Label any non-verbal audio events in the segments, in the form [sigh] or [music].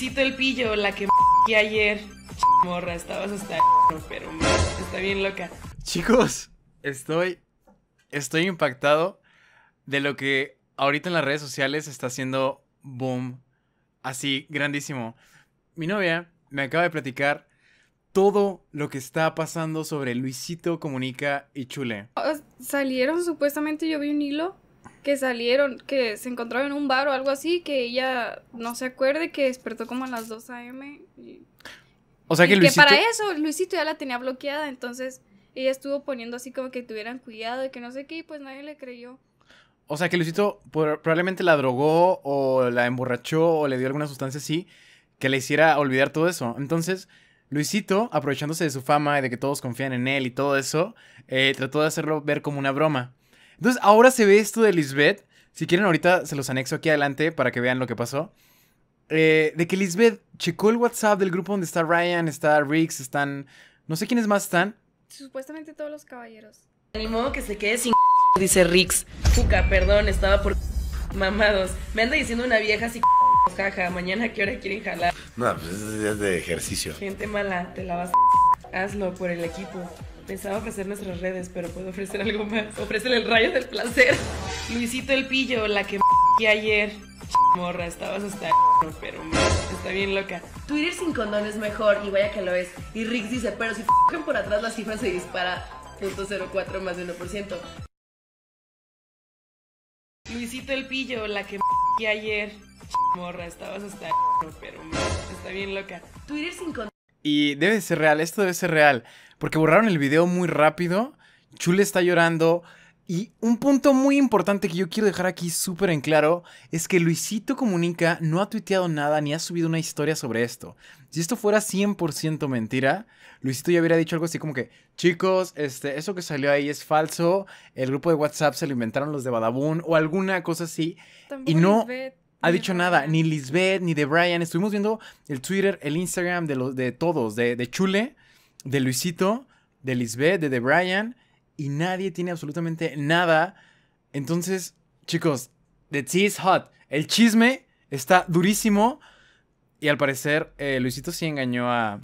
Luisito el Pillo, la que ayer. Morra, estabas hasta pero está bien loca. Chicos, estoy estoy impactado de lo que ahorita en las redes sociales está haciendo boom así grandísimo. Mi novia me acaba de platicar todo lo que está pasando sobre Luisito Comunica y Chule. Salieron supuestamente, yo vi un hilo que salieron, que se encontraron en un bar o algo así, que ella no se acuerde que despertó como a las 2 a.m. Y, o sea que, Luisito... para eso Luisito ya la tenía bloqueada, entonces ella estuvo poniendo así como que tuvieran cuidado y que no sé qué, y pues nadie le creyó. O sea que Luisito probablemente la drogó o la emborrachó o le dio alguna sustancia así que le hiciera olvidar todo eso. Entonces, Luisito, aprovechándose de su fama y de que todos confían en él y todo eso, eh, trató de hacerlo ver como una broma. Entonces ahora se ve esto de Lisbeth. Si quieren ahorita se los anexo aquí adelante para que vean lo que pasó. Eh, de que Lisbeth checó el WhatsApp del grupo donde está Ryan, está Riggs, están... No sé quiénes más están. Supuestamente todos los caballeros. Ni modo que se quede sin... [laughs] Dice Riggs. Juca, perdón, estaba por... [laughs] Mamados. Me anda diciendo una vieja así... [laughs] Jaja, mañana qué hora quieren jalar. No, pues es de ejercicio. Gente mala, te la vas... Hazlo por el equipo. Pensaba ofrecer nuestras redes, pero puedo ofrecer algo más. Ofrécele el rayo del placer. Luisito el Pillo, la que ayer. Morra, estabas hasta pero está bien loca. Twitter sin condón es mejor y vaya que lo es. Y Rix dice, pero si por atrás la cifra se dispara 0.04 más de 1%. Luisito el Pillo, la que ayer. Morra, estabas hasta pero está bien loca. Twitter sin condón y debe ser real, esto debe ser real. Porque borraron el video muy rápido. Chule está llorando. Y un punto muy importante que yo quiero dejar aquí súper en claro es que Luisito Comunica no ha tuiteado nada ni ha subido una historia sobre esto. Si esto fuera 100% mentira, Luisito ya hubiera dicho algo así como que, chicos, este, eso que salió ahí es falso, el grupo de WhatsApp se lo inventaron los de Badabun o alguna cosa así. y no ha dicho nada, ni Lisbeth, ni de Brian. Estuvimos viendo el Twitter, el Instagram de los de todos, de, Chule, de Luisito, de Lisbeth, de, de Brian, y nadie tiene absolutamente nada. Entonces, chicos, the tea is hot. El chisme está durísimo. Y al parecer, eh, Luisito sí engañó a,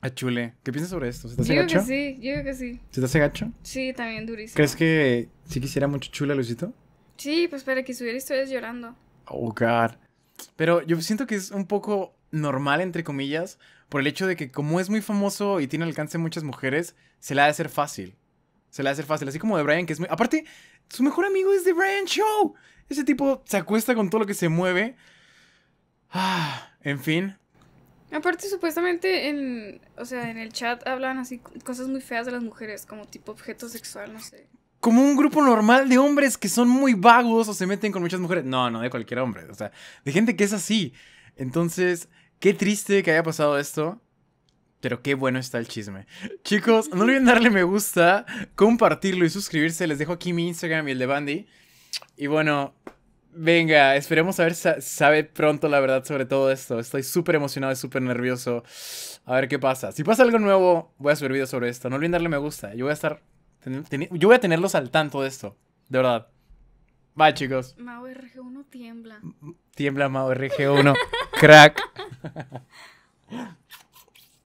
a Chule. ¿Qué piensas sobre esto? te hace yo Creo que sí, yo creo que sí. ¿Se te hace gacho? Sí, también durísimo. ¿Crees que sí quisiera mucho Chule Luisito? Sí, pues para que subiera historias llorando. Oh, God. Pero yo siento que es un poco normal, entre comillas, por el hecho de que como es muy famoso y tiene alcance muchas mujeres, se le ha de ser fácil. Se le ha de ser fácil. Así como de Brian, que es muy... Aparte, su mejor amigo es de Brian Show. Ese tipo se acuesta con todo lo que se mueve. Ah, en fin. Aparte, supuestamente en, o sea, en el chat hablan así cosas muy feas de las mujeres, como tipo objeto sexual, no sé como un grupo normal de hombres que son muy vagos o se meten con muchas mujeres. No, no de cualquier hombre, o sea, de gente que es así. Entonces, qué triste que haya pasado esto. Pero qué bueno está el chisme. Chicos, no olviden darle me gusta, compartirlo y suscribirse. Les dejo aquí mi Instagram y el de Bandy. Y bueno, venga, esperemos a ver si sabe pronto la verdad sobre todo esto. Estoy súper emocionado y súper nervioso. A ver qué pasa. Si pasa algo nuevo, voy a subir videos sobre esto. No olviden darle me gusta. Yo voy a estar yo voy a tenerlos al tanto de esto, de verdad. Bye, chicos. Mao RG1 tiembla. Tiembla Mao RG1. Crack. [laughs]